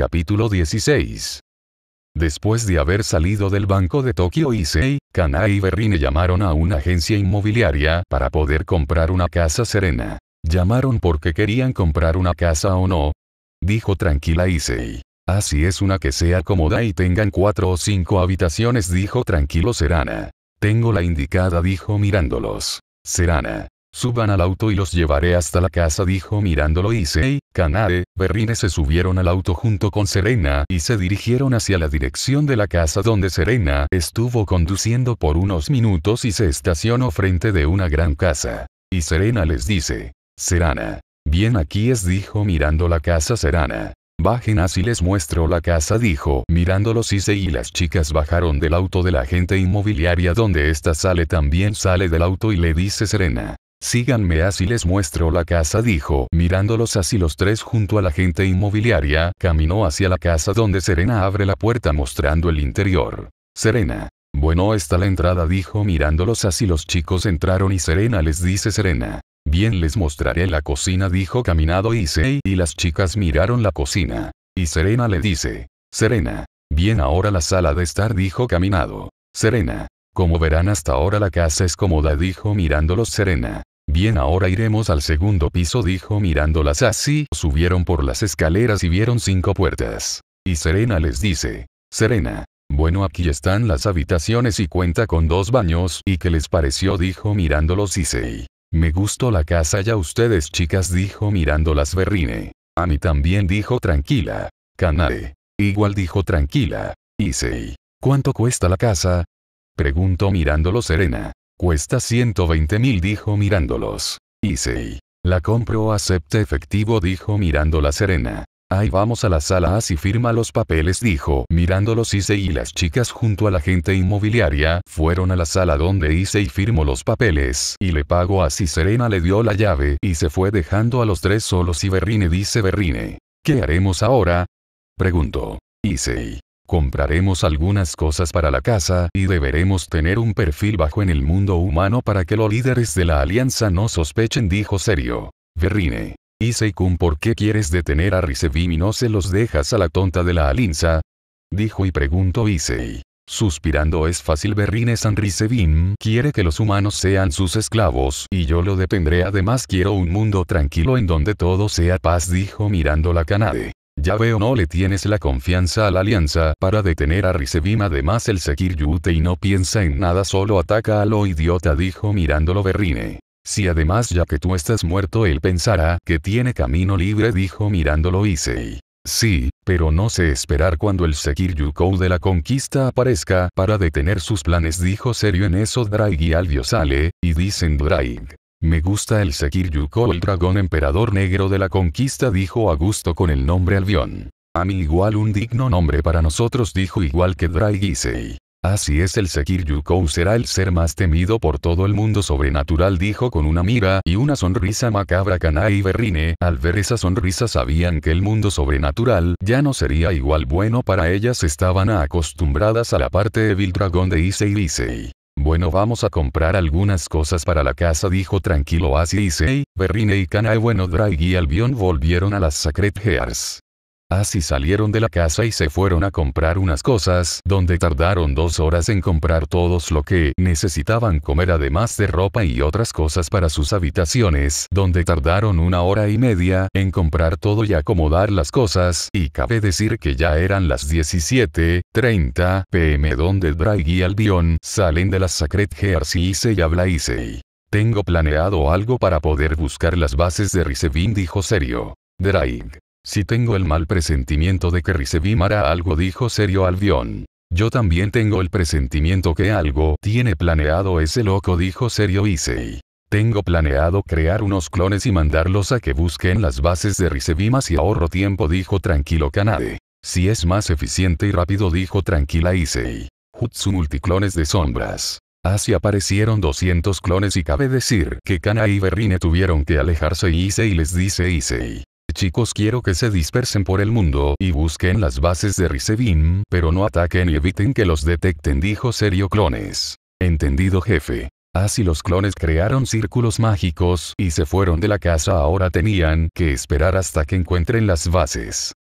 Capítulo 16. Después de haber salido del banco de Tokio Issei, Kana y Berrine llamaron a una agencia inmobiliaria para poder comprar una casa serena. Llamaron porque querían comprar una casa o no. Dijo tranquila Issei. Así es una que sea cómoda y tengan cuatro o cinco habitaciones, dijo tranquilo Serana. Tengo la indicada, dijo mirándolos. Serana. Suban al auto y los llevaré hasta la casa, dijo mirándolo Issei, Kanade, Berrine se subieron al auto junto con Serena y se dirigieron hacia la dirección de la casa donde Serena estuvo conduciendo por unos minutos y se estacionó frente de una gran casa. Y Serena les dice, Serana. Bien aquí es dijo mirando la casa Serana. Bajen así les muestro la casa dijo, mirándolos Issei y las chicas bajaron del auto de la gente inmobiliaria donde esta sale también sale del auto y le dice Serena. Síganme así les muestro la casa dijo, mirándolos así los tres junto a la gente inmobiliaria, caminó hacia la casa donde Serena abre la puerta mostrando el interior. Serena. Bueno está la entrada dijo mirándolos así los chicos entraron y Serena les dice Serena. Bien les mostraré la cocina dijo caminado Issei y las chicas miraron la cocina. Y Serena le dice. Serena. Bien ahora la sala de estar dijo caminado. Serena. Como verán hasta ahora la casa es cómoda dijo mirándolos Serena. Bien ahora iremos al segundo piso dijo mirándolas así. Subieron por las escaleras y vieron cinco puertas. Y Serena les dice. Serena. Bueno aquí están las habitaciones y cuenta con dos baños. ¿Y qué les pareció? dijo mirándolos Issei. Me gustó la casa ya ustedes chicas dijo mirándolas Berrine. A mí también dijo tranquila. Canale, Igual dijo tranquila. Issei. ¿Cuánto cuesta la casa? Preguntó mirándolo Serena. Cuesta 120 mil dijo mirándolos. Isei. La compro o acepte efectivo dijo mirando la serena. Ahí vamos a la sala así firma los papeles dijo, mirándolos Issei y las chicas junto a la gente inmobiliaria, fueron a la sala donde Issei firmó los papeles, y le pagó así Serena le dio la llave, y se fue dejando a los tres solos y Berrine dice Berrine. ¿Qué haremos ahora? Preguntó. Issei compraremos algunas cosas para la casa y deberemos tener un perfil bajo en el mundo humano para que los líderes de la alianza no sospechen, dijo serio. Verrine. Iseikun, ¿por qué quieres detener a Risevim y no se los dejas a la tonta de la alianza? Dijo y preguntó Isei. Suspirando es fácil Berrine San Risevim quiere que los humanos sean sus esclavos y yo lo detendré además quiero un mundo tranquilo en donde todo sea paz dijo mirando la canade. Ya veo no le tienes la confianza a la alianza para detener a Risevim además el Sekir Yute y no piensa en nada solo ataca a lo idiota dijo mirándolo Berrine. Si además ya que tú estás muerto él pensará que tiene camino libre dijo mirándolo Issei. Sí, pero no sé esperar cuando el Sekir Yukou de la conquista aparezca para detener sus planes dijo serio en eso Draig y Alvio sale, y dicen Draig. Me gusta el Sekir Yuko el dragón emperador negro de la conquista dijo Augusto con el nombre Albión. A mí igual un digno nombre para nosotros dijo igual que Draigisei. Así es el Sekir Yukou será el ser más temido por todo el mundo sobrenatural dijo con una mira y una sonrisa macabra Kanai y Berrine, al ver esa sonrisa sabían que el mundo sobrenatural ya no sería igual bueno para ellas estaban acostumbradas a la parte Evil dragón de Issei Isei. Bueno vamos a comprar algunas cosas para la casa dijo tranquilo Asi Sei, Berrine y y bueno Drag y Albion volvieron a las Sacred Hears. Así salieron de la casa y se fueron a comprar unas cosas, donde tardaron dos horas en comprar todos lo que necesitaban comer además de ropa y otras cosas para sus habitaciones, donde tardaron una hora y media en comprar todo y acomodar las cosas, y cabe decir que ya eran las 17.30 pm donde Drag y Albion salen de la Sacred Hearts y se habla y se. Tengo planeado algo para poder buscar las bases de Risevind dijo serio. Drake. Si tengo el mal presentimiento de que Risevim hará algo dijo serio Albion. Yo también tengo el presentimiento que algo tiene planeado ese loco dijo serio Isei. Tengo planeado crear unos clones y mandarlos a que busquen las bases de Risevim y ahorro tiempo dijo tranquilo Kanade. Si es más eficiente y rápido dijo tranquila Isei. Jutsu multiclones de sombras. Así aparecieron 200 clones y cabe decir que Kana y Berrine tuvieron que alejarse y les dice Isei. Chicos quiero que se dispersen por el mundo y busquen las bases de Risevin, pero no ataquen y eviten que los detecten dijo serio clones. Entendido jefe. Así los clones crearon círculos mágicos y se fueron de la casa ahora tenían que esperar hasta que encuentren las bases.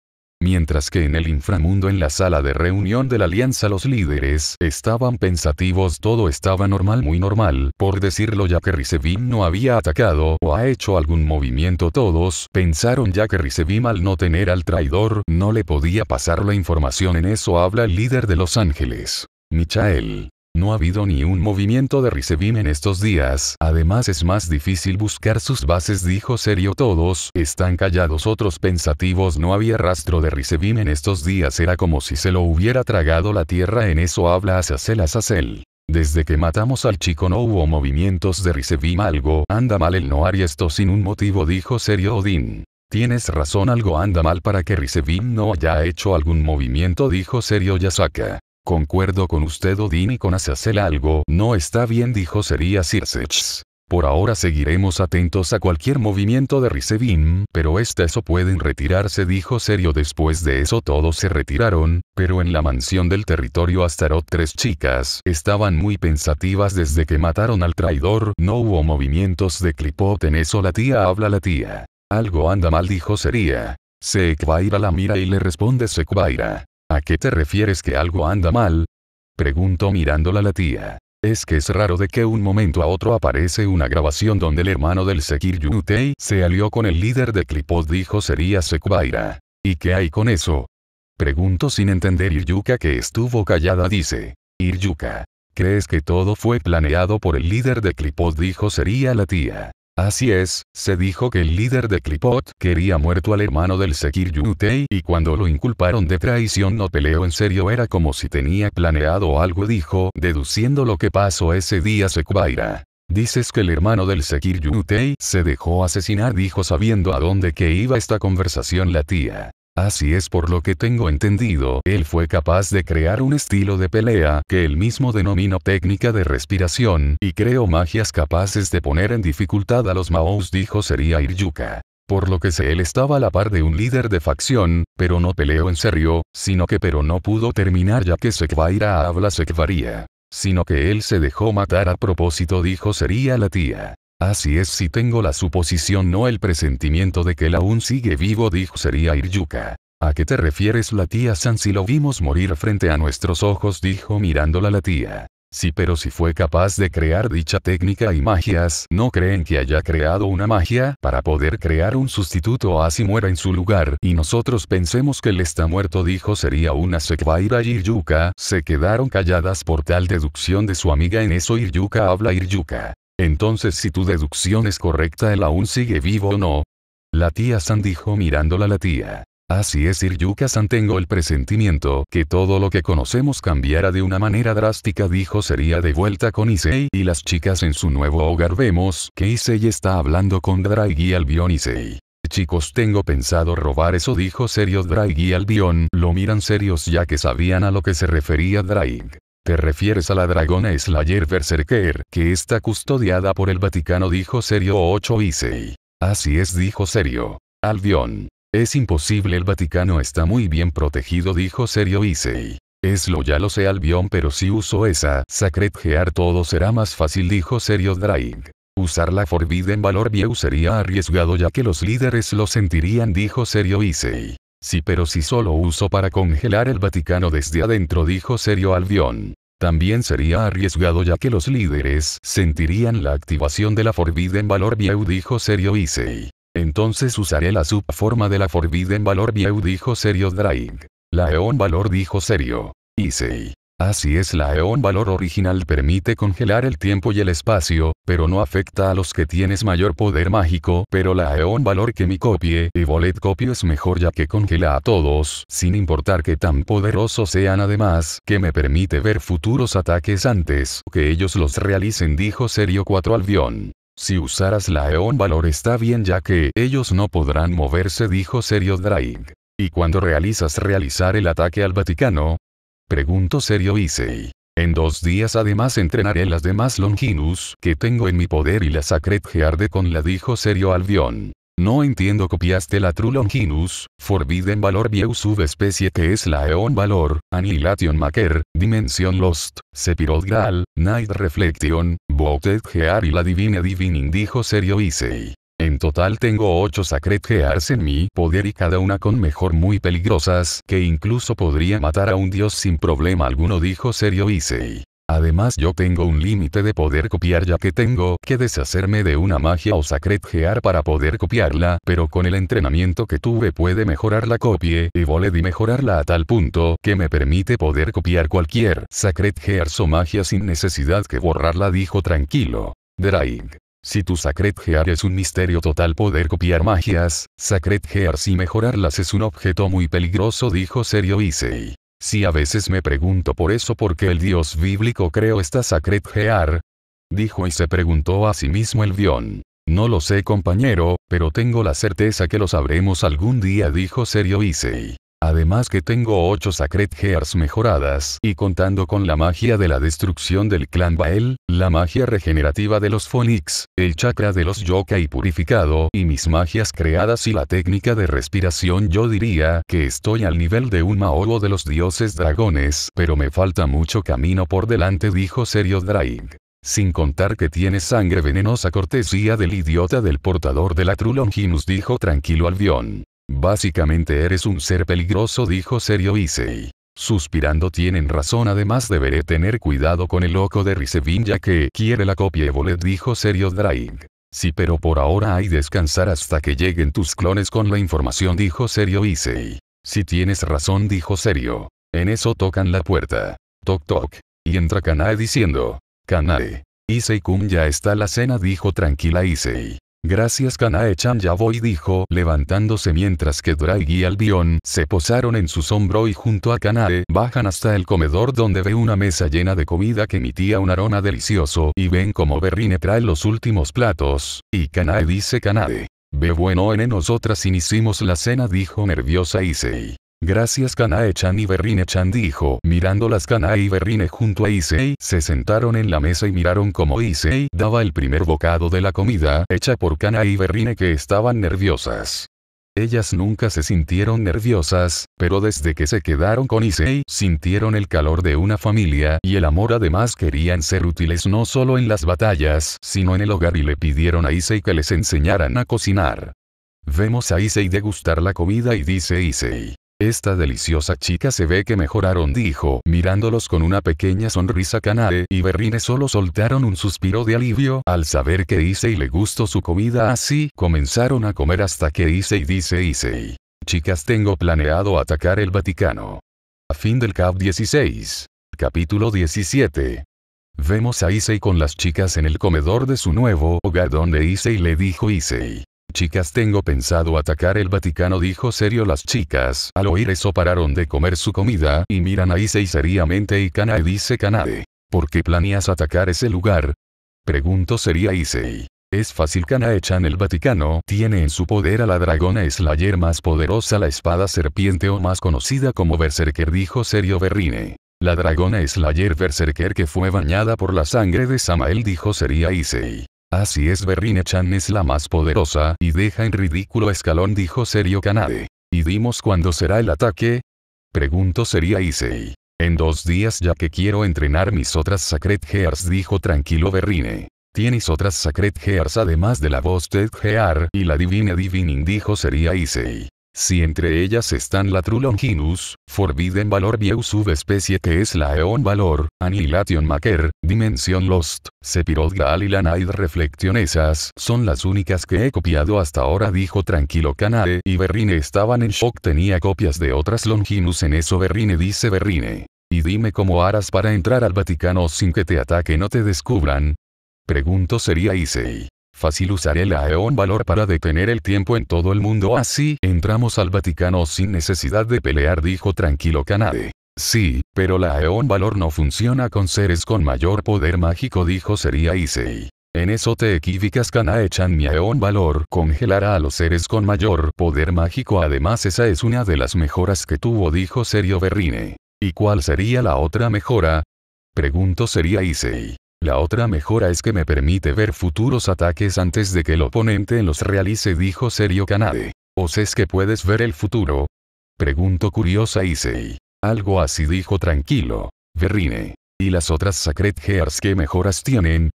Mientras que en el inframundo en la sala de reunión de la alianza los líderes estaban pensativos todo estaba normal muy normal, por decirlo ya que Risevim no había atacado o ha hecho algún movimiento todos pensaron ya que Risevim al no tener al traidor no le podía pasar la información en eso habla el líder de Los Ángeles. Michael. No ha habido ni un movimiento de Risebim en estos días. Además es más difícil buscar sus bases, dijo serio todos. Están callados otros pensativos. No había rastro de Risebim en estos días. Era como si se lo hubiera tragado la tierra. En eso habla Azazel Azazel. Desde que matamos al chico no hubo movimientos de Risebim. Algo anda mal. El no haría esto sin un motivo, dijo serio Odin. Tienes razón, algo anda mal para que Risebim no haya hecho algún movimiento, dijo serio Yasaka. Concuerdo con usted Odín y con Azazel algo no está bien dijo sería Circech. Por ahora seguiremos atentos a cualquier movimiento de Risevin, pero estas eso pueden retirarse dijo serio después de eso todos se retiraron, pero en la mansión del territorio Astaroth tres chicas estaban muy pensativas desde que mataron al traidor, no hubo movimientos de Clipot en eso la tía habla la tía. Algo anda mal dijo sería. Sekvaira la mira y le responde Sekvaira. ¿A qué te refieres que algo anda mal? Preguntó mirándola la tía. Es que es raro de que un momento a otro aparece una grabación donde el hermano del Sekir Yunutei se alió con el líder de Clipod dijo sería Sekubaira. ¿Y qué hay con eso? Preguntó sin entender Iryuka que estuvo callada dice. Iryuka. ¿Crees que todo fue planeado por el líder de Clipod dijo sería la tía? Así es, se dijo que el líder de Clipot quería muerto al hermano del Sekir Yunutei y cuando lo inculparon de traición no peleó en serio era como si tenía planeado algo dijo, deduciendo lo que pasó ese día Sekubaira. Dices que el hermano del Sekir Yunutei se dejó asesinar dijo sabiendo a dónde que iba esta conversación la tía. Así es por lo que tengo entendido, él fue capaz de crear un estilo de pelea, que él mismo denominó técnica de respiración, y creó magias capaces de poner en dificultad a los Maos, dijo sería Iryuka. Por lo que sé él estaba a la par de un líder de facción, pero no peleó en serio, sino que pero no pudo terminar ya que Sekvaira habla Sekvaría. Sino que él se dejó matar a propósito dijo sería la tía. Así es si tengo la suposición no el presentimiento de que él aún sigue vivo dijo sería Iryuka. ¿A qué te refieres la tía San si lo vimos morir frente a nuestros ojos? dijo mirándola la tía. Sí pero si fue capaz de crear dicha técnica y magias, ¿no creen que haya creado una magia para poder crear un sustituto así muera en su lugar? Y nosotros pensemos que él está muerto dijo sería una Sekbaira y Iryuka, se quedaron calladas por tal deducción de su amiga en eso Iryuka habla Iryuka. Entonces si tu deducción es correcta él aún sigue vivo o no. La tía San dijo mirándola la tía. Así es Iryuka-san tengo el presentimiento que todo lo que conocemos cambiará de una manera drástica dijo sería de vuelta con Issei y las chicas en su nuevo hogar vemos que Issei está hablando con y Albion Issei. Chicos tengo pensado robar eso dijo serio Draig y Albion, lo miran serios ya que sabían a lo que se refería Draig. Te refieres a la dragona Slayer Berserker, que está custodiada por el Vaticano, dijo Serio 8 Isei. Así es, dijo Serio. Albion. Es imposible, el Vaticano está muy bien protegido, dijo Serio Es lo ya lo sé Albion pero si uso esa, Sacred Gear todo será más fácil dijo Serio Draig. Usarla la Forbidden Valor View sería arriesgado ya que los líderes lo sentirían dijo Serio Isei. Sí, pero si solo uso para congelar el Vaticano desde adentro, dijo serio Albion. También sería arriesgado ya que los líderes sentirían la activación de la Forbidden Valor View, dijo serio Issei. Entonces usaré la subforma de la Forbidden Valor View, dijo serio Drake. La Eon Valor dijo serio. Issei. Así es la EON valor original permite congelar el tiempo y el espacio, pero no afecta a los que tienes mayor poder mágico, pero la EON valor que mi copie y bolet copio es mejor ya que congela a todos, sin importar que tan poderosos sean además, que me permite ver futuros ataques antes que ellos los realicen dijo Serio 4 Albion. Si usaras la EON valor está bien ya que ellos no podrán moverse dijo Serio Drake. Y cuando realizas realizar el ataque al Vaticano, Pregunto serio Isei. En dos días además entrenaré las demás Longinus que tengo en mi poder y la Sacred de con la dijo serio Albion. No entiendo copiaste la True Longinus, Forbidden Valor View subespecie que es la Eon Valor, Annihilation Maker, Dimension Lost, Sephiroth Night Reflection, Voted Gear y la Divine Divining dijo serio Isei. En total tengo 8 Sacred Gears en mi poder y cada una con mejor muy peligrosas que incluso podría matar a un dios sin problema alguno dijo serio Isei. Además yo tengo un límite de poder copiar ya que tengo que deshacerme de una magia o Sacred Gear para poder copiarla, pero con el entrenamiento que tuve puede mejorar la copie voled y mejorarla a tal punto que me permite poder copiar cualquier Sacred Gear o magia sin necesidad que borrarla dijo tranquilo. Drake. Si tu Sacred Gear es un misterio total poder copiar magias, Sacred Gear y mejorarlas es un objeto muy peligroso dijo Serio Issei. Si a veces me pregunto por eso porque el dios bíblico creo esta Sacred Gear, dijo y se preguntó a sí mismo el guión. No lo sé compañero, pero tengo la certeza que lo sabremos algún día dijo Serio Issei. Además que tengo 8 Sacred Gears mejoradas y contando con la magia de la destrucción del clan Bael, la magia regenerativa de los Phoenix, el chakra de los Yokai purificado y mis magias creadas y la técnica de respiración yo diría que estoy al nivel de un Maogo de los dioses dragones pero me falta mucho camino por delante dijo Serio Draig. Sin contar que tiene sangre venenosa cortesía del idiota del portador de la Trulonginus dijo tranquilo Albion. Básicamente eres un ser peligroso dijo serio Issei. Suspirando tienen razón además deberé tener cuidado con el loco de Risevin ya que quiere la copia Evolet dijo serio Draig. Sí pero por ahora hay descansar hasta que lleguen tus clones con la información dijo serio Issei. Si tienes razón dijo serio. En eso tocan la puerta. Toc toc. Y entra Kanae diciendo. Kanae. Issei-kun ya está la cena dijo tranquila Issei. Gracias Kanae-chan ya voy dijo levantándose mientras que Drake y Albion se posaron en su hombro y junto a Kanae bajan hasta el comedor donde ve una mesa llena de comida que emitía un aroma delicioso y ven como Berrine trae los últimos platos, y Kanae dice Kanae. Ve bueno en nosotras iniciamos la cena dijo nerviosa Isei. Gracias Kanae-chan y Berrine-chan dijo, mirando las Kanae y Berrine junto a Issei, se sentaron en la mesa y miraron como Issei daba el primer bocado de la comida hecha por Kanae y Berrine que estaban nerviosas. Ellas nunca se sintieron nerviosas, pero desde que se quedaron con Issei, sintieron el calor de una familia y el amor además querían ser útiles no solo en las batallas, sino en el hogar y le pidieron a Issei que les enseñaran a cocinar. Vemos a Issei degustar la comida y dice Issei. Esta deliciosa chica se ve que mejoraron dijo, mirándolos con una pequeña sonrisa Kanae y Berrine solo soltaron un suspiro de alivio al saber que hice y le gustó su comida así, comenzaron a comer hasta que hice dice hice. Chicas tengo planeado atacar el Vaticano. A fin del CAP 16. Capítulo 17. Vemos a Issei con las chicas en el comedor de su nuevo hogar donde Issei le dijo Issei. Chicas tengo pensado atacar el Vaticano dijo serio las chicas al oír eso pararon de comer su comida y miran a Issei seriamente y Kanae dice Kanae ¿Por qué planeas atacar ese lugar? Pregunto sería Isei. Es fácil kanae Echan el Vaticano tiene en su poder a la dragona Slayer más poderosa la espada serpiente o más conocida como Berserker dijo serio Berrine. La dragona Slayer Berserker que fue bañada por la sangre de Samael dijo sería Isei. Así es Berrine-chan es la más poderosa y deja en ridículo Escalón dijo serio Kanade. ¿Y dimos cuándo será el ataque? Pregunto sería Issei. En dos días ya que quiero entrenar mis otras Sacred Gears dijo tranquilo Berrine. Tienes otras Sacred Gears además de la voz Hear Gear y la Divine Divining dijo sería Issei. Si entre ellas están la Trulonginus, Forbidden Valor View subespecie que es la Eon Valor, Annihilation Maker, Dimension Lost, Sephiroth Graal y la Night esas son las únicas que he copiado hasta ahora dijo tranquilo Kanae y Berrine estaban en shock tenía copias de otras Longinus en eso Berrine dice Berrine. Y dime cómo harás para entrar al Vaticano sin que te ataque o te descubran. Pregunto sería Issei. Fácil usaré la Aeon Valor para detener el tiempo en todo el mundo así entramos al Vaticano sin necesidad de pelear dijo tranquilo Kanade. Sí, pero la Aeon Valor no funciona con seres con mayor poder mágico dijo sería Issei. En eso te equivocas Kanae-chan mi Aeon Valor congelará a los seres con mayor poder mágico además esa es una de las mejoras que tuvo dijo Serio Berrine. ¿Y cuál sería la otra mejora? Pregunto sería Issei. La otra mejora es que me permite ver futuros ataques antes de que el oponente los realice dijo Serio Kanade. ¿O es que puedes ver el futuro? Pregunto curiosa Issei. Algo así dijo tranquilo. Verrine. ¿Y las otras Sacred Gears qué mejoras tienen?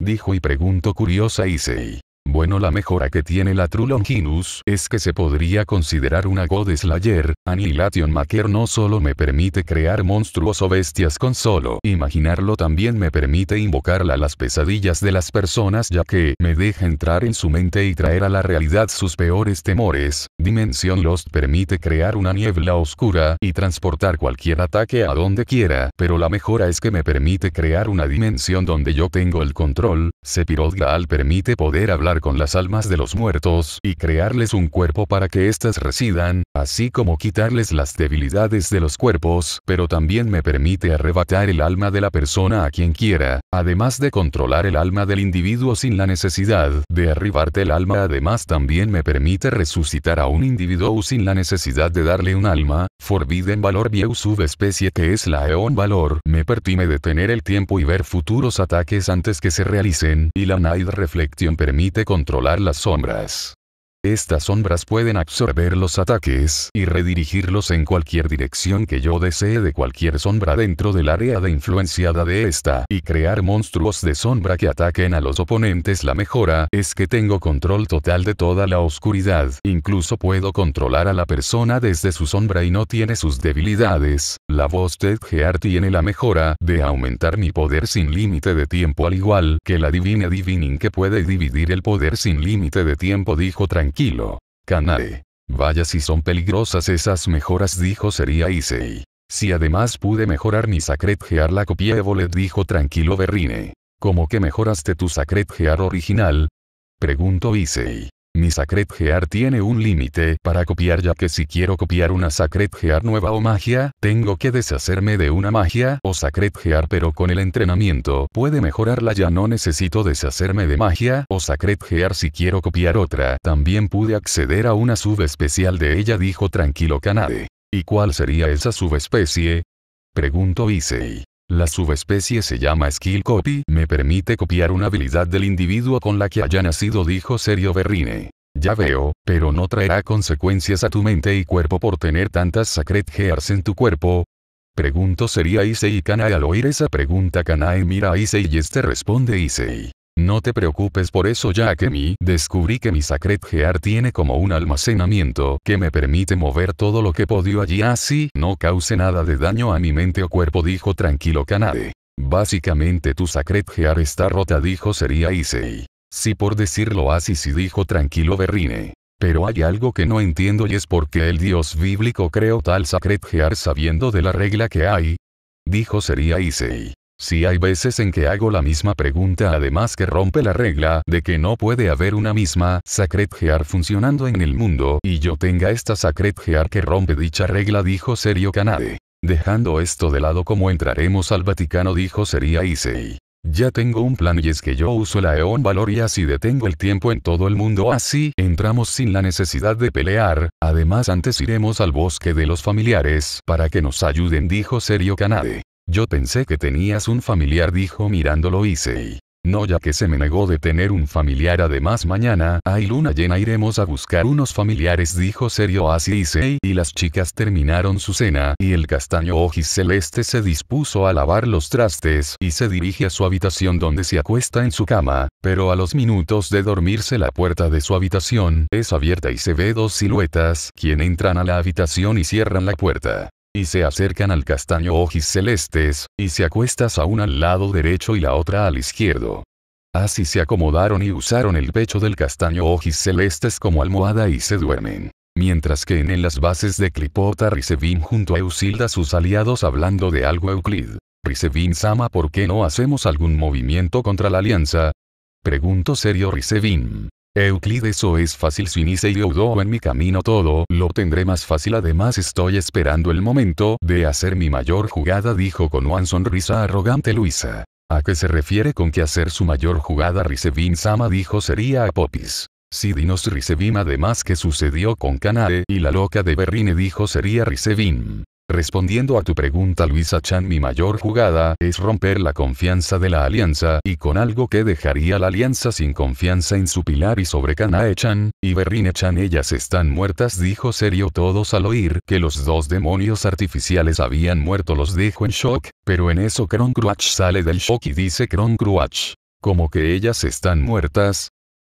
Dijo y preguntó curiosa Issei. Bueno la mejora que tiene la Trulonginus es que se podría considerar una God Slayer, Annihilation Maker no solo me permite crear monstruos o bestias con solo imaginarlo también me permite invocarla a las pesadillas de las personas ya que me deja entrar en su mente y traer a la realidad sus peores temores, Dimension Lost permite crear una niebla oscura y transportar cualquier ataque a donde quiera, pero la mejora es que me permite crear una dimensión donde yo tengo el control, Sephiroth permite poder hablar con las almas de los muertos y crearles un cuerpo para que éstas residan, así como quitarles las debilidades de los cuerpos, pero también me permite arrebatar el alma de la persona a quien quiera, además de controlar el alma del individuo sin la necesidad de arribarte el alma, además también me permite resucitar a un individuo sin la necesidad de darle un alma, Forbidden Valor View subespecie que es la Eon Valor, me permite detener el tiempo y ver futuros ataques antes que se realicen, y la Night Reflection permite controlar las sombras. Estas sombras pueden absorber los ataques y redirigirlos en cualquier dirección que yo desee de cualquier sombra dentro del área de influenciada de esta y crear monstruos de sombra que ataquen a los oponentes. La mejora es que tengo control total de toda la oscuridad. Incluso puedo controlar a la persona desde su sombra y no tiene sus debilidades. La voz de Gear tiene la mejora de aumentar mi poder sin límite de tiempo al igual que la Divina Divining que puede dividir el poder sin límite de tiempo dijo tranquilo tranquilo. Kanae. Vaya si son peligrosas esas mejoras dijo sería Issei. Si además pude mejorar mi Sacred Gear la copié bolet. dijo tranquilo Berrine. ¿Cómo que mejoraste tu Sacred Gear original? Preguntó Issei. Mi Sacred Gear tiene un límite para copiar ya que si quiero copiar una Sacred Gear nueva o magia, tengo que deshacerme de una magia o Sacred Gear pero con el entrenamiento puede mejorarla ya no necesito deshacerme de magia o Sacred Gear si quiero copiar otra. También pude acceder a una subespecial de ella dijo tranquilo Kanade. ¿Y cuál sería esa subespecie? Preguntó Issei. La subespecie se llama Skill Copy, me permite copiar una habilidad del individuo con la que haya nacido, dijo Serio Berrine. Ya veo, pero no traerá consecuencias a tu mente y cuerpo por tener tantas Sacred Gears en tu cuerpo. Pregunto sería y Kanae al oír esa pregunta Kanae mira a Isei y este responde Isei. No te preocupes por eso ya que mi descubrí que mi Sacred Gear tiene como un almacenamiento que me permite mover todo lo que podía allí así ah, no cause nada de daño a mi mente o cuerpo dijo tranquilo Kanade. Básicamente tu Sacred Gear está rota dijo sería Issei. Si por decirlo así si dijo tranquilo Berrine. Pero hay algo que no entiendo y es por qué el dios bíblico creó tal Sacred Gear sabiendo de la regla que hay. Dijo sería Issei. Si hay veces en que hago la misma pregunta además que rompe la regla de que no puede haber una misma Sacred Gear funcionando en el mundo y yo tenga esta Sacred Gear que rompe dicha regla dijo Serio Kanade. Dejando esto de lado como entraremos al Vaticano dijo sería Isei. Ya tengo un plan y es que yo uso la Eon Valor y así detengo el tiempo en todo el mundo así entramos sin la necesidad de pelear, además antes iremos al bosque de los familiares para que nos ayuden dijo Serio Kanade. Yo pensé que tenías un familiar, dijo mirándolo Isei. No, ya que se me negó de tener un familiar. Además, mañana hay luna llena, iremos a buscar unos familiares, dijo serio así Issei. Y las chicas terminaron su cena, y el castaño ojis celeste se dispuso a lavar los trastes y se dirige a su habitación donde se acuesta en su cama. Pero a los minutos de dormirse, la puerta de su habitación es abierta y se ve dos siluetas quien entran a la habitación y cierran la puerta y se acercan al castaño ojis celestes, y se acuestas a una al lado derecho y la otra al izquierdo. Así se acomodaron y usaron el pecho del castaño ojis celestes como almohada y se duermen. Mientras que en, las bases de Clipota ricevin junto a Eusilda sus aliados hablando de algo Euclid. ricevin Sama ¿por qué no hacemos algún movimiento contra la alianza? Pregunto serio ricevin. Euclides o oh, es fácil si y en mi camino todo lo tendré más fácil además estoy esperando el momento de hacer mi mayor jugada dijo con una sonrisa arrogante Luisa. ¿A qué se refiere con que hacer su mayor jugada Ricevin Sama dijo sería a Popis? Si Dinos además que sucedió con Canae y la loca de Berrine dijo sería Risevim. Respondiendo a tu pregunta Luisa Chan mi mayor jugada es romper la confianza de la alianza y con algo que dejaría la alianza sin confianza en su pilar y sobre Kanae Chan, y Berrine Chan ellas están muertas dijo serio todos al oír que los dos demonios artificiales habían muerto los dejó en shock, pero en eso Cron Cruach sale del shock y dice Cron Cruach. Como que ellas están muertas.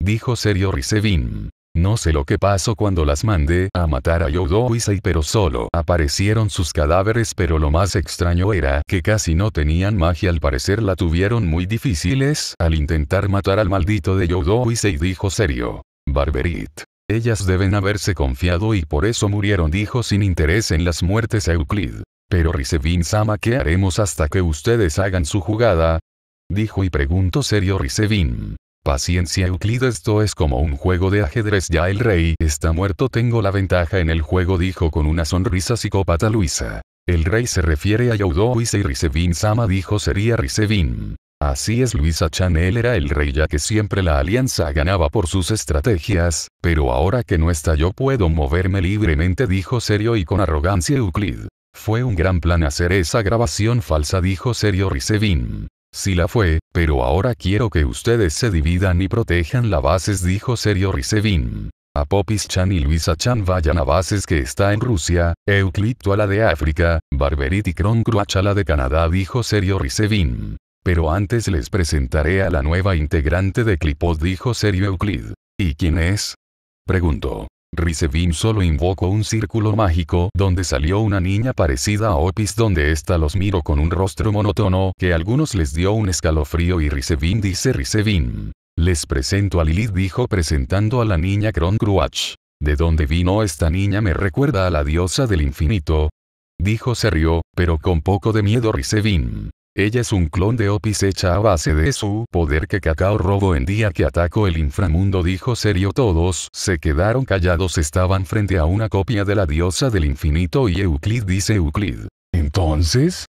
Dijo serio Risevin. No sé lo que pasó cuando las mandé a matar a Yodo pero solo aparecieron sus cadáveres pero lo más extraño era que casi no tenían magia al parecer la tuvieron muy difíciles al intentar matar al maldito de Yodo dijo serio. Barberit. Ellas deben haberse confiado y por eso murieron dijo sin interés en las muertes Euclid. Pero Risevin-sama ¿qué haremos hasta que ustedes hagan su jugada? Dijo y preguntó serio Risevin. Paciencia Euclid esto es como un juego de ajedrez ya el rey está muerto tengo la ventaja en el juego dijo con una sonrisa psicópata Luisa. El rey se refiere a yo y Risevin Sama dijo sería Risevin. Así es Luisa Chanel era el rey ya que siempre la alianza ganaba por sus estrategias, pero ahora que no está yo puedo moverme libremente dijo serio y con arrogancia Euclid. Fue un gran plan hacer esa grabación falsa dijo serio Risevin. Sí la fue, pero ahora quiero que ustedes se dividan y protejan la bases dijo serio Risevin. A Popis Chan y Luisa Chan vayan a bases que está en Rusia, Euclipto a la de África, Barberit y Kronkruach la de Canadá dijo serio Risevim. Pero antes les presentaré a la nueva integrante de Clipod dijo serio Euclid. ¿Y quién es? Preguntó. Risevin solo invocó un círculo mágico donde salió una niña parecida a Opis donde ésta los miró con un rostro monótono que a algunos les dio un escalofrío y Risevin dice Risevin. Les presento a Lilith dijo presentando a la niña Kron Cruach. ¿De dónde vino esta niña me recuerda a la diosa del infinito? Dijo se rió, pero con poco de miedo Risevin. Ella es un clon de Opis hecha a base de su poder que Cacao robó en día que atacó el inframundo dijo serio todos se quedaron callados estaban frente a una copia de la diosa del infinito y Euclid dice Euclid. Entonces,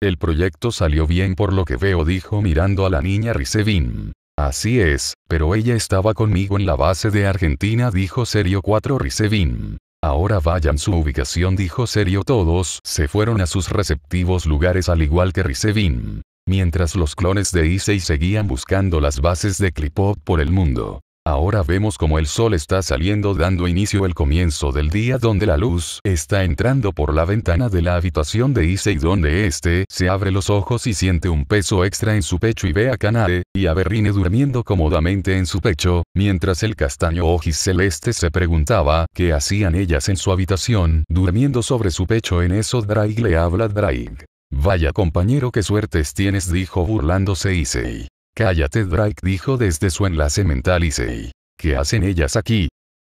el proyecto salió bien por lo que veo, dijo mirando a la niña Risevin. Así es, pero ella estaba conmigo en la base de Argentina, dijo Serio 4 Risevin. Ahora vayan su ubicación dijo serio todos se fueron a sus receptivos lugares al igual que Risevin. Mientras los clones de Issei seguían buscando las bases de Clipop por el mundo. Ahora vemos como el sol está saliendo dando inicio al comienzo del día donde la luz está entrando por la ventana de la habitación de y donde este se abre los ojos y siente un peso extra en su pecho y ve a Kanade y a Berrine durmiendo cómodamente en su pecho, mientras el castaño ojis celeste se preguntaba qué hacían ellas en su habitación durmiendo sobre su pecho en eso Draig le habla Draig. Vaya compañero qué suertes tienes dijo burlándose Issei. Cállate Drake dijo desde su enlace mental Issei. ¿Qué hacen ellas aquí?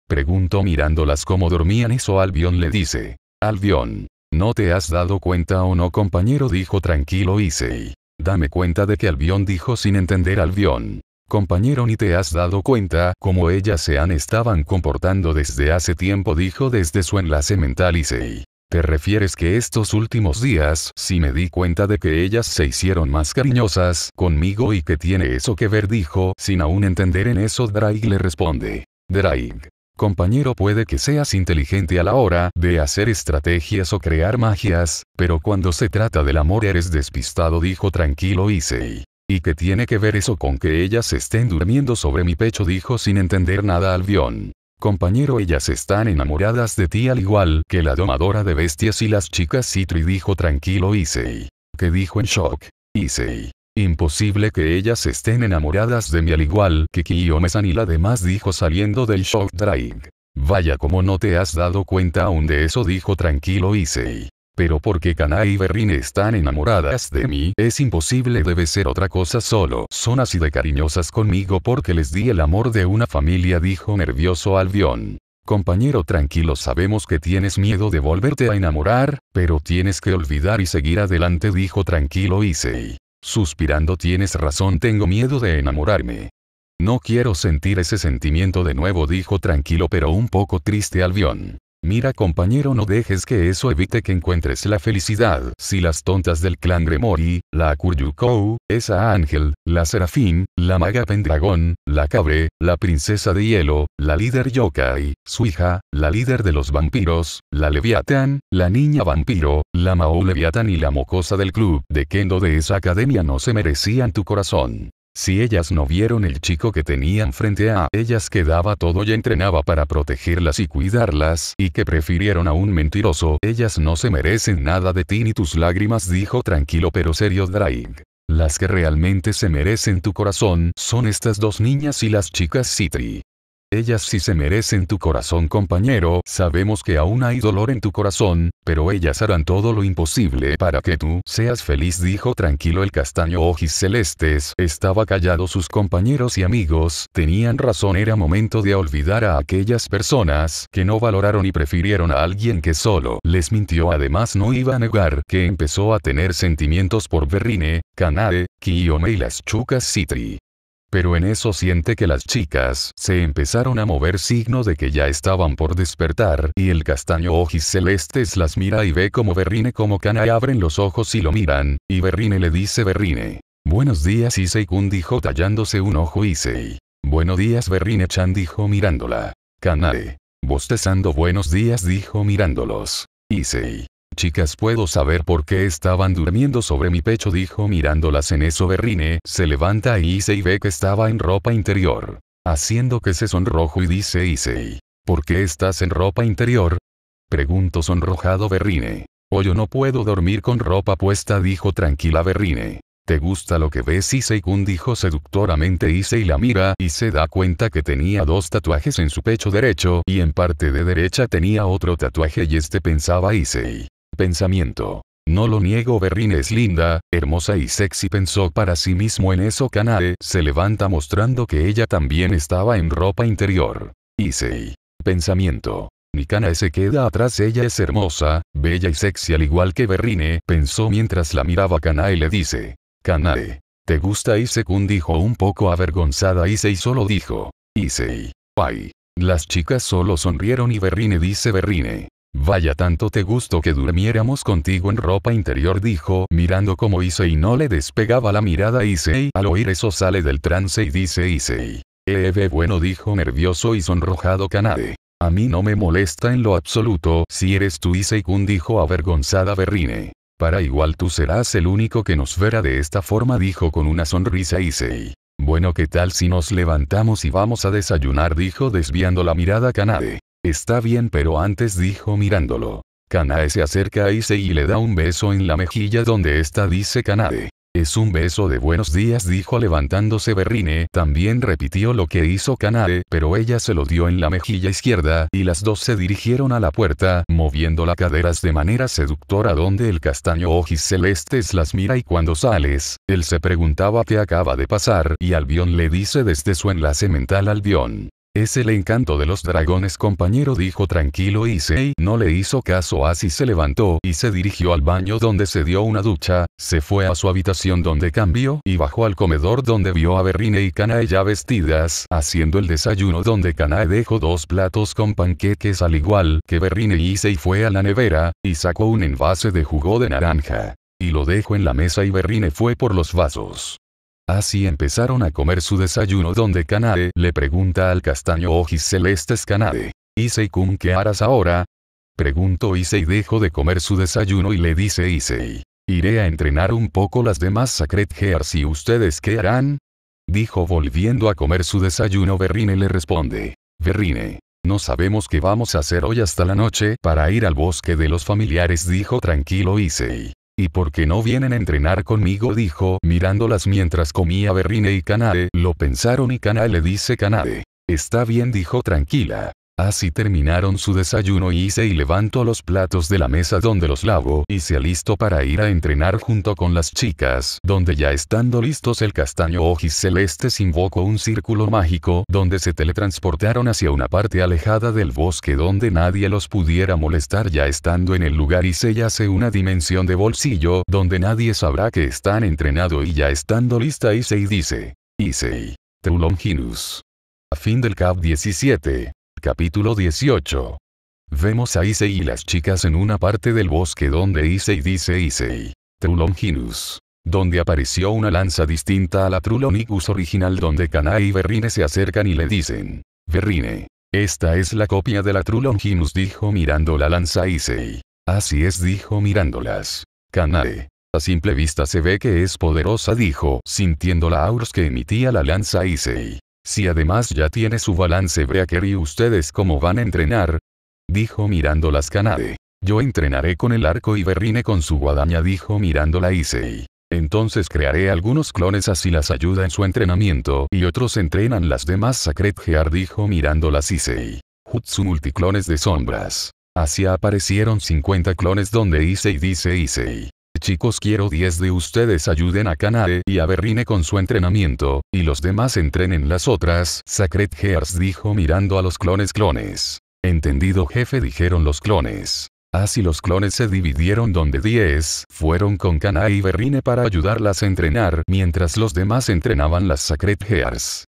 Preguntó mirándolas cómo dormían eso Albion le dice. Albion. ¿No te has dado cuenta o no compañero? dijo tranquilo Issei. Dame cuenta de que Albion dijo sin entender Albion. Compañero ni te has dado cuenta cómo ellas se han estaban comportando desde hace tiempo dijo desde su enlace mental Issei. ¿Te refieres que estos últimos días si me di cuenta de que ellas se hicieron más cariñosas conmigo y que tiene eso que ver? dijo, sin aún entender en eso Draig le responde. Drake. Compañero puede que seas inteligente a la hora de hacer estrategias o crear magias, pero cuando se trata del amor eres despistado dijo tranquilo Issei. ¿Y qué tiene que ver eso con que ellas estén durmiendo sobre mi pecho? dijo sin entender nada Albión compañero ellas están enamoradas de ti al igual que la domadora de bestias y las chicas Citri dijo tranquilo Issei. Que dijo en shock. Issei. Imposible que ellas estén enamoradas de mí al igual que Kiyomesan y la demás dijo saliendo del shock drive. Vaya como no te has dado cuenta aún de eso dijo tranquilo Issei. Pero porque Kana y Berrin están enamoradas de mí, es imposible debe ser otra cosa solo. Son así de cariñosas conmigo porque les di el amor de una familia, dijo nervioso Albión. Compañero tranquilo sabemos que tienes miedo de volverte a enamorar, pero tienes que olvidar y seguir adelante dijo tranquilo Issei. Suspirando tienes razón tengo miedo de enamorarme. No quiero sentir ese sentimiento de nuevo dijo tranquilo pero un poco triste Albión. Mira compañero no dejes que eso evite que encuentres la felicidad. Si las tontas del clan Gremori, la Kuryukou, esa Ángel, la Serafín, la maga Pendragón, la Cabre, la princesa de hielo, la líder Yokai, su hija, la líder de los vampiros, la Leviatán, la niña vampiro, la Mao Leviatán y la mocosa del club de Kendo de esa academia no se merecían tu corazón. Si ellas no vieron el chico que tenían frente a ellas que daba todo y entrenaba para protegerlas y cuidarlas, y que prefirieron a un mentiroso, ellas no se merecen nada de ti ni tus lágrimas, dijo tranquilo pero serio Draig. Las que realmente se merecen tu corazón son estas dos niñas y las chicas Citri. Ellas sí se merecen tu corazón compañero, sabemos que aún hay dolor en tu corazón, pero ellas harán todo lo imposible para que tú seas feliz dijo tranquilo el castaño ojis celestes, estaba callado sus compañeros y amigos, tenían razón era momento de olvidar a aquellas personas que no valoraron y prefirieron a alguien que solo les mintió además no iba a negar que empezó a tener sentimientos por Berrine, Kanare, Kiyome y las chucas citri pero en eso siente que las chicas se empezaron a mover signo de que ya estaban por despertar y el castaño ojis celestes las mira y ve como Berrine como Cana abren los ojos y lo miran, y Berrine le dice Berrine. Buenos días Kun dijo tallándose un ojo Issei. Buenos días Berrine Chan dijo mirándola. Kanae. Bostezando buenos días dijo mirándolos. Issei. Chicas, puedo saber por qué estaban durmiendo sobre mi pecho, dijo mirándolas en eso. Berrine se levanta y Issei ve que estaba en ropa interior, haciendo que se sonrojo y dice Isei: ¿por qué estás en ropa interior? Preguntó sonrojado Berrine. O yo no puedo dormir con ropa puesta, dijo tranquila Berrine. ¿Te gusta lo que ves? Issei-kun dijo seductoramente. Issei la mira y se da cuenta que tenía dos tatuajes en su pecho derecho y en parte de derecha tenía otro tatuaje y este pensaba Isei pensamiento. No lo niego Berrine es linda, hermosa y sexy pensó para sí mismo en eso Kanae se levanta mostrando que ella también estaba en ropa interior. Isei. Pensamiento. Kanae se queda atrás ella es hermosa, bella y sexy al igual que Berrine pensó mientras la miraba Kanae le dice. Kanae. ¿Te gusta Isekun? dijo un poco avergonzada Isei solo dijo. Isei. Pai. Las chicas solo sonrieron y Berrine dice Berrine. Vaya tanto te gustó que durmiéramos contigo en ropa interior dijo mirando como Isei. no le despegaba la mirada a al oír eso sale del trance y dice Issei. Eve eh, eh, eh, bueno dijo nervioso y sonrojado Kanade. A mí no me molesta en lo absoluto si eres tú Issei-kun dijo avergonzada Berrine. Para igual tú serás el único que nos verá de esta forma dijo con una sonrisa Isei. Bueno qué tal si nos levantamos y vamos a desayunar dijo desviando la mirada Kanade. Está bien pero antes dijo mirándolo. Kanae se acerca a se y le da un beso en la mejilla donde está, dice Kanae. Es un beso de buenos días dijo levantándose Berrine, también repitió lo que hizo Kanae, pero ella se lo dio en la mejilla izquierda, y las dos se dirigieron a la puerta, moviendo las caderas de manera seductora donde el castaño ojis celestes las mira y cuando sales, él se preguntaba qué acaba de pasar, y Albion le dice desde su enlace mental Albion. Es el encanto de los dragones compañero dijo tranquilo Sei no le hizo caso así se levantó y se dirigió al baño donde se dio una ducha, se fue a su habitación donde cambió y bajó al comedor donde vio a Berrine y Kanae ya vestidas haciendo el desayuno donde Kanae dejó dos platos con panqueques al igual que Berrine y fue a la nevera y sacó un envase de jugo de naranja. Y lo dejó en la mesa y Berrine fue por los vasos. Así empezaron a comer su desayuno donde Kanade le pregunta al castaño ojis oh, celestes Kanade. Isei-kun ¿qué harás ahora? Preguntó y dejó de comer su desayuno y le dice Isei: Iré a entrenar un poco las demás Sacred Gears y ustedes qué harán? Dijo volviendo a comer su desayuno Berrine le responde. Berrine. No sabemos qué vamos a hacer hoy hasta la noche para ir al bosque de los familiares dijo tranquilo Isei. ¿Y por qué no vienen a entrenar conmigo? dijo, mirándolas mientras comía Berrine y Kanade. Lo pensaron y canade le dice canade Está bien dijo tranquila, Así terminaron su desayuno y hice y los platos de la mesa donde los lavo y se listo para ir a entrenar junto con las chicas, donde ya estando listos el castaño ojis celestes invocó un círculo mágico donde se teletransportaron hacia una parte alejada del bosque donde nadie los pudiera molestar ya estando en el lugar y se una dimensión de bolsillo donde nadie sabrá que están entrenado y ya estando lista Isei dice, Issei, A Fin del cap 17. Capítulo 18. Vemos a Issei y las chicas en una parte del bosque donde Issei dice Issei. Trulonginus. Donde apareció una lanza distinta a la Trulonicus original donde Kanae y Berrine se acercan y le dicen. Berrine. Esta es la copia de la Trulonginus dijo mirando la lanza Issei. Así es dijo mirándolas. Kanae. A simple vista se ve que es poderosa dijo, sintiendo la auros que emitía la lanza Issei. Si además ya tiene su balance breaker y ustedes cómo van a entrenar. Dijo mirando las Kanade. Yo entrenaré con el arco y Berrine con su guadaña dijo mirando la Isei. Entonces crearé algunos clones así las ayuda en su entrenamiento y otros entrenan las demás Sacred Gear dijo mirando las Isei. Jutsu multiclones de sombras. Así aparecieron 50 clones donde Isei dice Isei. Chicos quiero 10 de ustedes ayuden a Kanae y a Berrine con su entrenamiento, y los demás entrenen las otras, Sacred Gears dijo mirando a los clones clones. Entendido jefe dijeron los clones. Así ah, los clones se dividieron donde 10 fueron con Kanae y Berrine para ayudarlas a entrenar mientras los demás entrenaban las Sacred Gears.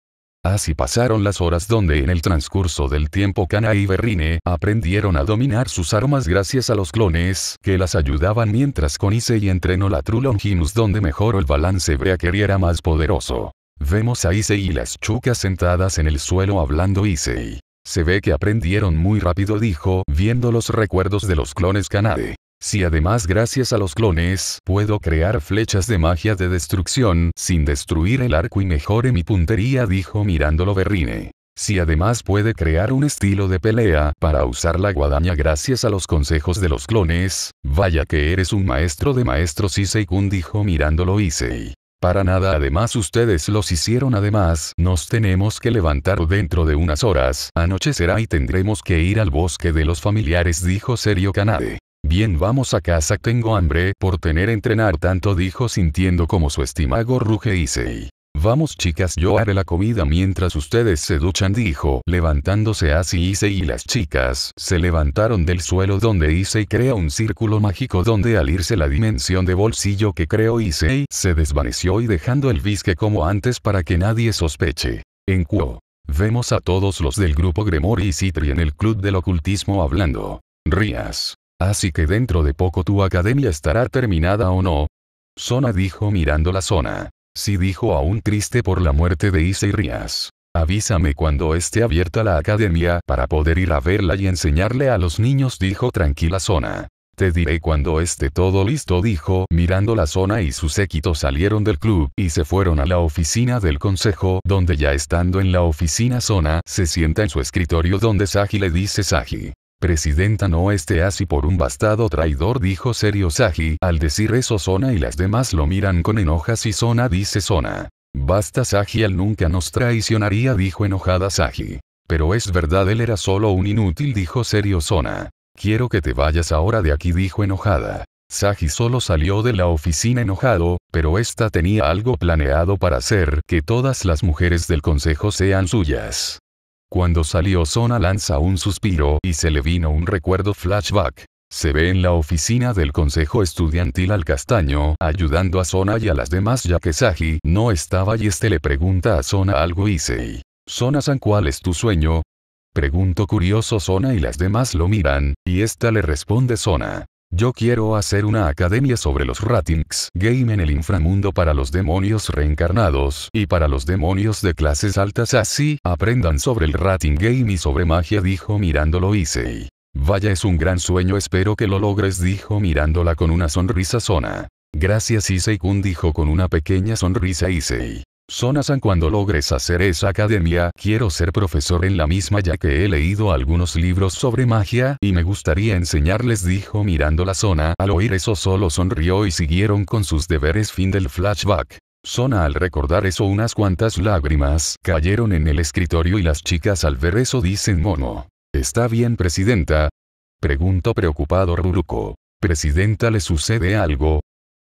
Así pasaron las horas donde en el transcurso del tiempo Kana y Berrine aprendieron a dominar sus armas gracias a los clones que las ayudaban mientras y entrenó la True Longinus donde mejoró el balance Breaker que era más poderoso. Vemos a Issei y las chucas sentadas en el suelo hablando Issei. Se ve que aprendieron muy rápido dijo, viendo los recuerdos de los clones Kanade. Si además gracias a los clones puedo crear flechas de magia de destrucción sin destruir el arco y mejore mi puntería dijo mirándolo Berrine. Si además puede crear un estilo de pelea para usar la guadaña gracias a los consejos de los clones, vaya que eres un maestro de maestros kun dijo mirándolo Issei. Para nada además ustedes los hicieron además nos tenemos que levantar dentro de unas horas anochecerá y tendremos que ir al bosque de los familiares dijo Serio Kanade. Bien vamos a casa tengo hambre por tener entrenar tanto dijo sintiendo como su estimago ruge Isei. Vamos chicas yo haré la comida mientras ustedes se duchan dijo levantándose así Isei y las chicas se levantaron del suelo donde Isei crea un círculo mágico donde al irse la dimensión de bolsillo que creó Isei se desvaneció y dejando el visque como antes para que nadie sospeche. En cuo Vemos a todos los del grupo Gremory y Citri en el club del ocultismo hablando. Rías. Así que dentro de poco tu academia estará terminada o no. Zona dijo mirando la zona. Sí dijo aún triste por la muerte de y Rías. Avísame cuando esté abierta la academia para poder ir a verla y enseñarle a los niños dijo tranquila zona. Te diré cuando esté todo listo dijo mirando la zona y sus séquito salieron del club y se fueron a la oficina del consejo donde ya estando en la oficina zona se sienta en su escritorio donde Sagi le dice Sagi. Presidenta no esté así por un bastado traidor dijo serio Saji, al decir eso Sona y las demás lo miran con enojas y Sona dice Sona. Basta Saji al nunca nos traicionaría dijo enojada Saji. Pero es verdad él era solo un inútil dijo serio Sona. Quiero que te vayas ahora de aquí dijo enojada. Saji solo salió de la oficina enojado, pero esta tenía algo planeado para hacer que todas las mujeres del consejo sean suyas. Cuando salió Zona lanza un suspiro y se le vino un recuerdo flashback. Se ve en la oficina del consejo estudiantil al castaño, ayudando a Zona y a las demás ya que Saji no estaba y este le pregunta a Zona algo y se... Zona San ¿cuál es tu sueño? Pregunto curioso Zona y las demás lo miran, y esta le responde Zona. Yo quiero hacer una academia sobre los ratings game en el inframundo para los demonios reencarnados y para los demonios de clases altas así aprendan sobre el rating game y sobre magia dijo mirándolo Isei Vaya es un gran sueño espero que lo logres dijo mirándola con una sonrisa zona. Gracias Isei kun dijo con una pequeña sonrisa Isei san cuando logres hacer esa academia, quiero ser profesor en la misma ya que he leído algunos libros sobre magia y me gustaría enseñarles dijo mirando la zona. Al oír eso solo sonrió y siguieron con sus deberes fin del flashback. Sona al recordar eso unas cuantas lágrimas cayeron en el escritorio y las chicas al ver eso dicen mono. ¿Está bien presidenta? Preguntó preocupado Ruruko. ¿Presidenta le sucede algo?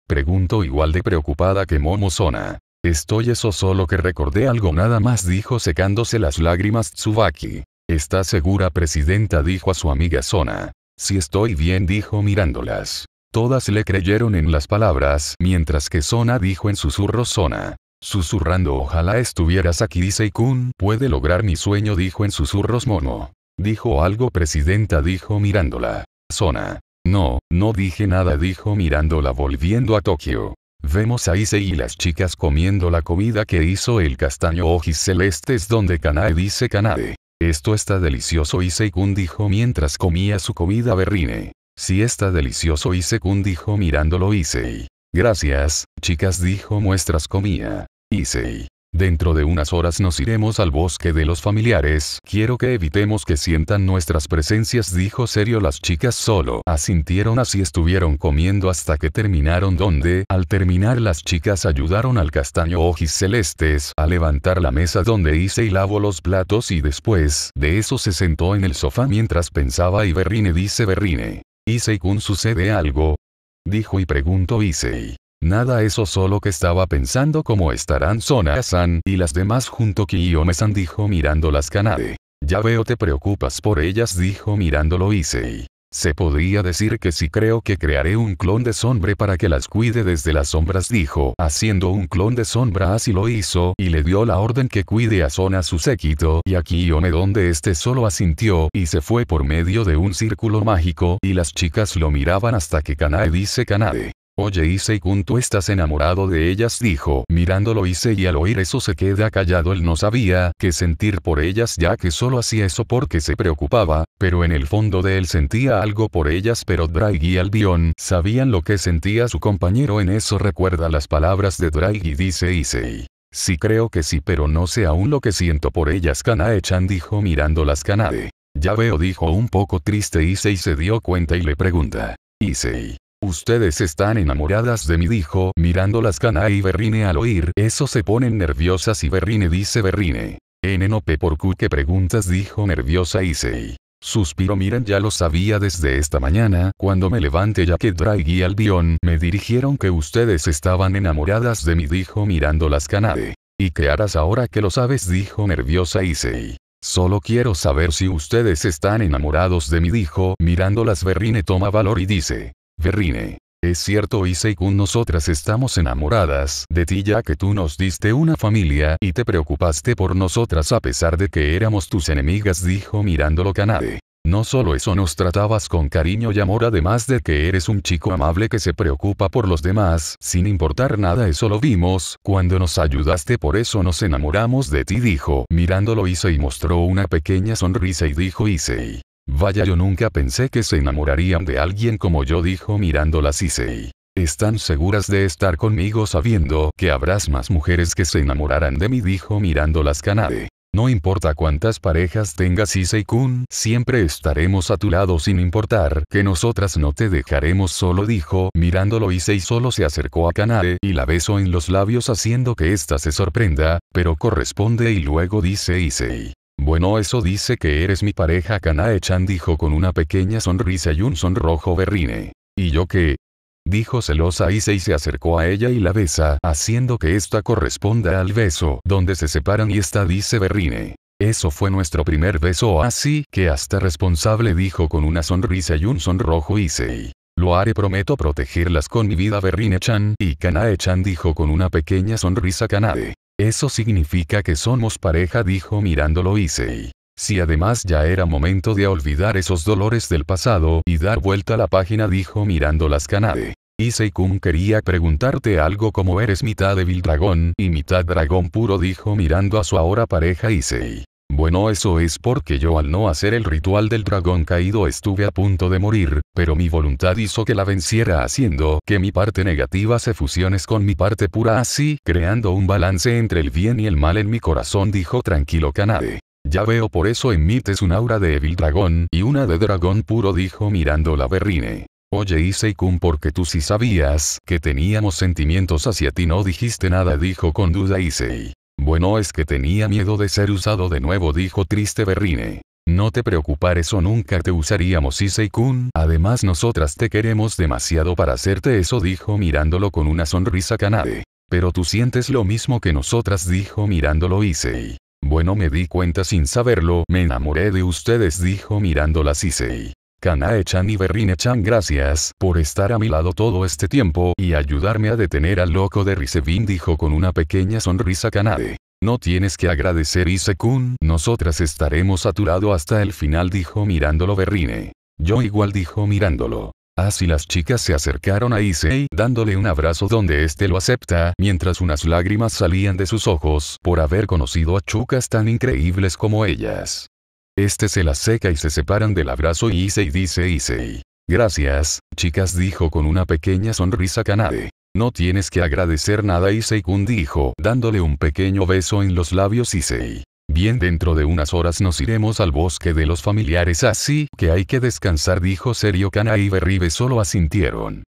Pregunto igual de preocupada que Momo Sona. Estoy eso solo que recordé algo nada más dijo secándose las lágrimas Tsubaki. ¿Estás segura presidenta dijo a su amiga Sona. Si estoy bien dijo mirándolas. Todas le creyeron en las palabras mientras que Sona dijo en susurro Sona. Susurrando ojalá estuvieras aquí Dice kun puede lograr mi sueño dijo en susurros Mono. Dijo algo presidenta dijo mirándola. Sona. No, no dije nada dijo mirándola volviendo a Tokio. Vemos a Ise y las chicas comiendo la comida que hizo el castaño ojis celestes donde Kanae dice Kanade. Esto está delicioso Ise-kun dijo mientras comía su comida berrine. Si está delicioso Ise-kun dijo mirándolo Ise. Gracias, chicas dijo muestras comía. Ise. Dentro de unas horas nos iremos al bosque de los familiares. Quiero que evitemos que sientan nuestras presencias, dijo serio las chicas solo. Asintieron así estuvieron comiendo hasta que terminaron donde, al terminar las chicas ayudaron al castaño ojis celestes a levantar la mesa donde hice y los platos y después de eso se sentó en el sofá mientras pensaba y Berrine dice Berrine. ¿Isei kun sucede algo. Dijo y preguntó Isei. Nada eso solo que estaba pensando cómo estarán Sona-san y las demás junto Kiyome-san dijo mirando las Kanade. Ya veo te preocupas por ellas dijo mirándolo Issei. Se podría decir que sí creo que crearé un clon de sombra para que las cuide desde las sombras dijo, haciendo un clon de sombra así lo hizo, y le dio la orden que cuide a Zona su séquito, y a Kiyome donde este solo asintió, y se fue por medio de un círculo mágico, y las chicas lo miraban hasta que Kanade dice Kanade. Oye Issei Kun tú estás enamorado de ellas dijo mirándolo Isei, y al oír eso se queda callado él no sabía qué sentir por ellas ya que solo hacía eso porque se preocupaba, pero en el fondo de él sentía algo por ellas pero Draig y Albion sabían lo que sentía su compañero en eso recuerda las palabras de Draig y dice Issei. Sí creo que sí pero no sé aún lo que siento por ellas Kanae-chan dijo mirándolas Kanae. Ya veo dijo un poco triste Isei se dio cuenta y le pregunta. Issei. Ustedes están enamoradas de mi dijo mirándolas Kana y Berrine al oír eso se ponen nerviosas y Berrine dice Berrine. NNP por Q que preguntas dijo nerviosa Isei. Suspiro miren ya lo sabía desde esta mañana, cuando me levante ya que Drag y Albion me dirigieron que ustedes estaban enamoradas de mi dijo mirando las Kanade. Y qué harás ahora que lo sabes dijo nerviosa Isei. Solo quiero saber si ustedes están enamorados de mi dijo mirando las Berrine toma valor y dice. Verrine. Es cierto y con nosotras estamos enamoradas de ti ya que tú nos diste una familia y te preocupaste por nosotras a pesar de que éramos tus enemigas dijo mirándolo Canade. No solo eso nos tratabas con cariño y amor además de que eres un chico amable que se preocupa por los demás sin importar nada eso lo vimos cuando nos ayudaste por eso nos enamoramos de ti dijo mirándolo y mostró una pequeña sonrisa y dijo Issei. Vaya yo nunca pensé que se enamorarían de alguien como yo dijo mirándolas Isei. Están seguras de estar conmigo sabiendo que habrás más mujeres que se enamorarán de mí dijo mirándolas Kanade. No importa cuántas parejas tengas Isei kun siempre estaremos a tu lado sin importar que nosotras no te dejaremos solo dijo, mirándolo Isei solo se acercó a Kanade y la besó en los labios haciendo que ésta se sorprenda, pero corresponde y luego dice isei. Bueno eso dice que eres mi pareja Kanae-chan dijo con una pequeña sonrisa y un sonrojo berrine. ¿Y yo qué? Dijo celosa y se acercó a ella y la besa, haciendo que esta corresponda al beso, donde se separan y esta dice berrine. Eso fue nuestro primer beso así que hasta responsable dijo con una sonrisa y un sonrojo Isei. Lo haré prometo protegerlas con mi vida berrine-chan y Kanae-chan dijo con una pequeña sonrisa Kanade. Eso significa que somos pareja, dijo mirándolo Isei. Si además ya era momento de olvidar esos dolores del pasado y dar vuelta a la página, dijo mirando las Kanade. Issei-kun quería preguntarte algo como eres mitad de dragón y mitad dragón puro, dijo mirando a su ahora pareja Isei. Bueno, eso es porque yo al no hacer el ritual del dragón caído estuve a punto de morir, pero mi voluntad hizo que la venciera haciendo que mi parte negativa se fusiones con mi parte pura así, creando un balance entre el bien y el mal en mi corazón, dijo tranquilo Kanade. Ya veo por eso emites un aura de Evil Dragón y una de Dragón puro dijo mirando la berrine. Oye Issei-kun porque tú sí sabías que teníamos sentimientos hacia ti no dijiste nada dijo con duda Isei. Bueno es que tenía miedo de ser usado de nuevo dijo triste Berrine. No te preocupes, o nunca te usaríamos Isei kun Además nosotras te queremos demasiado para hacerte eso dijo mirándolo con una sonrisa Kanade. Pero tú sientes lo mismo que nosotras dijo mirándolo Isei. Bueno me di cuenta sin saberlo, me enamoré de ustedes dijo mirándolas Isei. Kanae-chan y Berrine-chan gracias por estar a mi lado todo este tiempo y ayudarme a detener al loco de Risebin dijo con una pequeña sonrisa Kanae. No tienes que agradecer Ise-kun, nosotras estaremos a tu lado hasta el final dijo mirándolo Berrine. Yo igual dijo mirándolo. Así las chicas se acercaron a Isei, dándole un abrazo donde éste lo acepta, mientras unas lágrimas salían de sus ojos por haber conocido a chucas tan increíbles como ellas. Este se la seca y se separan del abrazo y Issei dice Isei. Gracias, chicas dijo con una pequeña sonrisa Kanade. No tienes que agradecer nada Issei-kun dijo, dándole un pequeño beso en los labios Isei. Bien dentro de unas horas nos iremos al bosque de los familiares así que hay que descansar dijo serio Kanade y Berribe solo asintieron.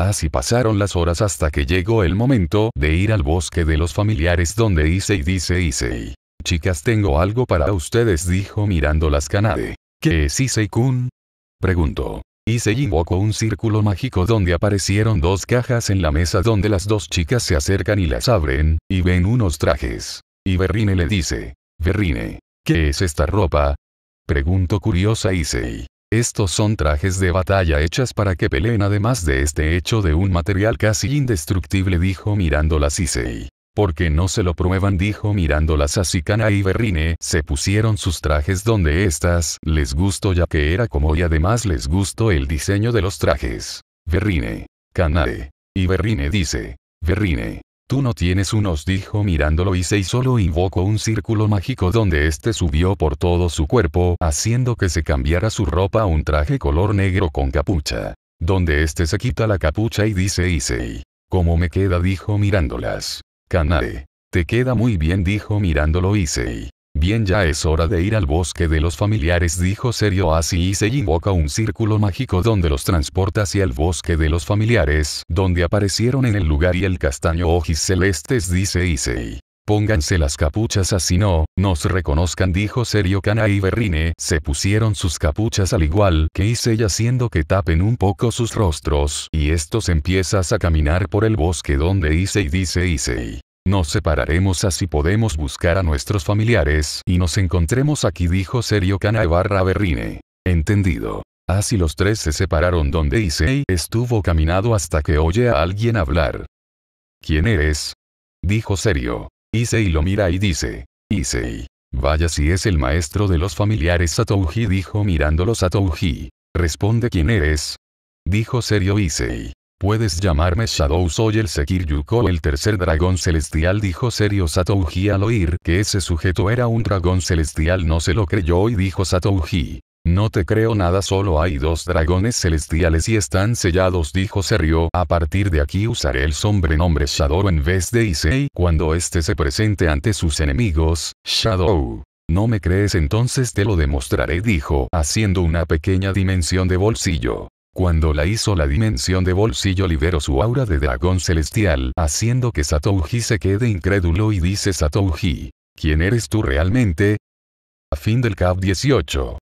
Así pasaron las horas hasta que llegó el momento de ir al bosque de los familiares donde Issei dice Isei. Chicas tengo algo para ustedes dijo mirándolas Kanade. ¿Qué es Issei-kun? Preguntó. Isei invocó un círculo mágico donde aparecieron dos cajas en la mesa donde las dos chicas se acercan y las abren, y ven unos trajes. Y Berrine le dice. Berrine. ¿Qué es esta ropa? Preguntó curiosa Isei. Estos son trajes de batalla hechas para que peleen además de este hecho de un material casi indestructible dijo mirándolas Isei. Porque no se lo prueban dijo mirándolas a Cana y Berrine, se pusieron sus trajes donde estas, les gustó ya que era como y además les gustó el diseño de los trajes. Berrine. Canae. Y Berrine dice. Berrine. Tú no tienes unos dijo mirándolo y solo invocó un círculo mágico donde este subió por todo su cuerpo haciendo que se cambiara su ropa a un traje color negro con capucha. Donde este se quita la capucha y dice Isei, ¿Cómo me queda dijo mirándolas. Kanade. Te queda muy bien dijo mirándolo Issei. Bien ya es hora de ir al bosque de los familiares dijo serio así y invoca un círculo mágico donde los transporta hacia el bosque de los familiares donde aparecieron en el lugar y el castaño ojis celestes dice Issei. Pónganse las capuchas así no, nos reconozcan dijo serio Kana y Berrine, se pusieron sus capuchas al igual que Isei, haciendo que tapen un poco sus rostros, y estos empiezas a caminar por el bosque donde y dice Issei. Nos separaremos así podemos buscar a nuestros familiares y nos encontremos aquí dijo Serio Kana barra Berrine. Entendido. Así los tres se separaron donde y estuvo caminado hasta que oye a alguien hablar. ¿Quién eres? Dijo Serio. Issei lo mira y dice. Issei. Vaya si es el maestro de los familiares Satouji dijo mirándolo Satouji. Responde quién eres. Dijo serio Issei. Puedes llamarme Shadow soy el Sekir el tercer dragón celestial dijo serio Satouji al oír que ese sujeto era un dragón celestial no se lo creyó y dijo Satouji. No te creo nada, solo hay dos dragones celestiales y están sellados, dijo Serio. A partir de aquí usaré el sobrenombre Shadow en vez de Issei cuando este se presente ante sus enemigos, Shadow. No me crees entonces te lo demostraré, dijo, haciendo una pequeña dimensión de bolsillo. Cuando la hizo la dimensión de bolsillo liberó su aura de dragón celestial, haciendo que Satouji se quede incrédulo y dice Satouji, ¿quién eres tú realmente? A fin del cap 18.